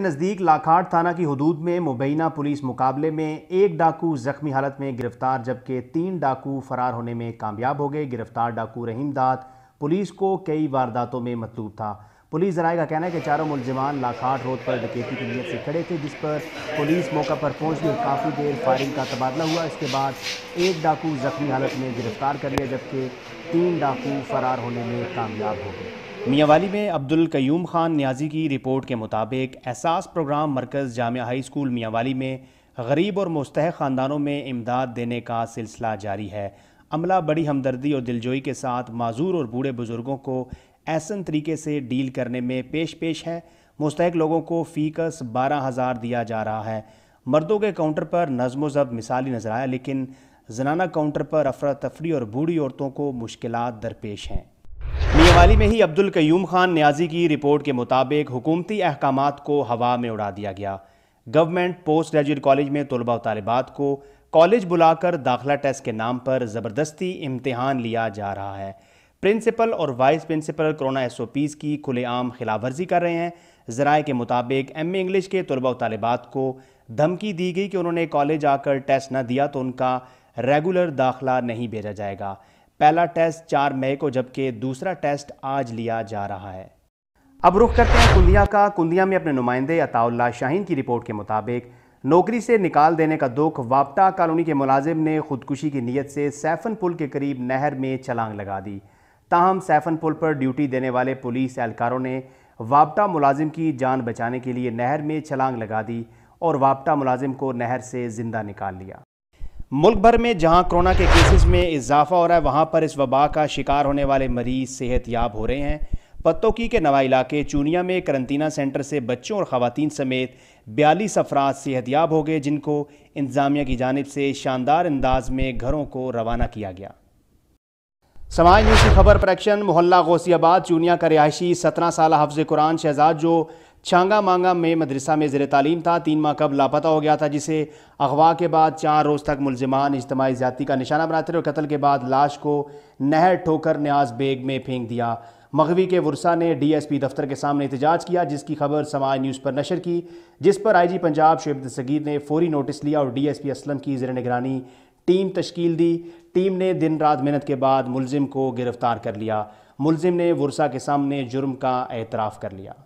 के नज़दीक लाखाट थाना की हदूद में मुबैना पुलिस मुकाबले में एक डाकू जख्मी हालत में गिरफ्तार जबकि तीन डाकू फरार होने में कामयाब हो गए गिरफ्तार डाकू रहीम दाद पुलिस को कई वारदातों में मतलूब था पुलिस जराये का कहना है कि चारों मुलजमान लाखाट रोड पर डकेती की नीयत से खड़े थे जिस पर पुलिस मौका पर पहुंच गई काफ़ी देर फायरिंग का तबादला हुआ इसके बाद एक डाकू जख्मी हालत में गिरफ्तार कर लिया जबकि तीन डाकू फरार होने में कामयाब हो गए मियाँवाली में अब्दुल कयूम खान न्याजी की रिपोर्ट के मुताबिक एहसास प्रोग्राम मरकज़ जामिया हाई स्कूल मियाँवाली में गरीब और मुस्तह ख़ानदानों में इमदाद देने का सिलसिला जारी है अमला बड़ी हमदर्दी और दिलजोई के साथ माजूर और बूढ़े बुज़ुर्गों को ऐसन तरीके से डील करने में पेश पेश है मुस्तक लोगों को फ़ीकस बारह हज़ार दिया जा रहा है मर्दों के काउंटर पर नज़म ज़ब मिसाली नज़र आया लेकिन जनाना काउंटर पर अफरा तफरी और बूढ़ी औरतों को मुश्किल दरपेश हैं मियावाली में ही अब्दुल कयूम खान न्याजी की रिपोर्ट के मुताबिक हुकूमती अहकाम को हवा में उड़ा दिया गया गवर्नमेंट पोस्ट ग्रेजुएट कॉलेज में तलबा व तलबात को कॉलेज बुलाकर दाखिला टेस्ट के नाम पर ज़बरदस्ती इम्तहान लिया जा रहा है प्रिंसिपल और vice principal corona S O Ps की खुलेआम खिलाफ वर्जी कर रहे हैं ज़राए के मुताबिक एम ए इंग्लिश के तलबा तलबात को धमकी दी गई कि उन्होंने कॉलेज आकर टेस्ट ना दिया तो उनका रेगुलर दाखिला नहीं भेजा जाएगा पहला टेस्ट चार मई को जबकि दूसरा टेस्ट आज लिया जा रहा है अब रुख करते हैं कुंदिया का कुंदिया में अपने नुमाइंदे अताउल्ला शाहीन की रिपोर्ट के मुताबिक नौकरी से निकाल देने का दुख वापता कॉलोनी के मुलाजिम ने खुदकुशी की नीयत से सैफन पुल के करीब नहर में छलांग लगा दी ताहम सैफन पुल पर ड्यूटी देने वाले पुलिस एहलकारों ने वापटा मुलाजिम की जान बचाने के लिए नहर में छलांग लगा दी और वापटा मुलाजिम को नहर से ज़िंदा निकाल लिया मुल्क भर में जहां कोरोना के केसेस में इजाफा हो रहा है वहां पर इस वबा का शिकार होने वाले मरीज़ सेहत याब हो रहे हैं पत्तोकी के नवा इलाके चूनिया में करंतना सेंटर से बच्चों और ख़वान समेत बयालीस अफराद सेहतियाब हो गए जिनको इंतज़ामिया की जानब से शानदार अंदाज में घरों को रवाना किया गया समाज न्यूज़ की खबर प्रेक्शन मोहल्ला गौसियाबाद चूनिया का रिहायशी सत्रह साल हफ्ज़ कुरान शहजाद जो छांगा मांगा में मदरसा में ज़र तालीम था तीन माह कब लापता हो गया था जिसे अगवा के बाद चार रोज़ तक मुलजमान इजमाही ज़्यादा का निशाना बनाते रहे और कत्ल के बाद लाश को नहर ठोकर न्याज बेग में फेंक दिया मघवी के वर्सा ने डीएसपी दफ्तर के सामने एहतजाज किया जिसकी खबर समाज न्यूज़ पर नशर की जिस पर आईजी पंजाब शेबद सगीर ने फौरी नोटिस लिया और डीएसपी असलम की जर निगरानी टीम तश्कील दी टीम ने दिन रात मेहनत के बाद मुलजिम को गिरफ्तार कर लिया मुलजिम ने वर्सा के सामने जुर्म का एतराफ़ कर लिया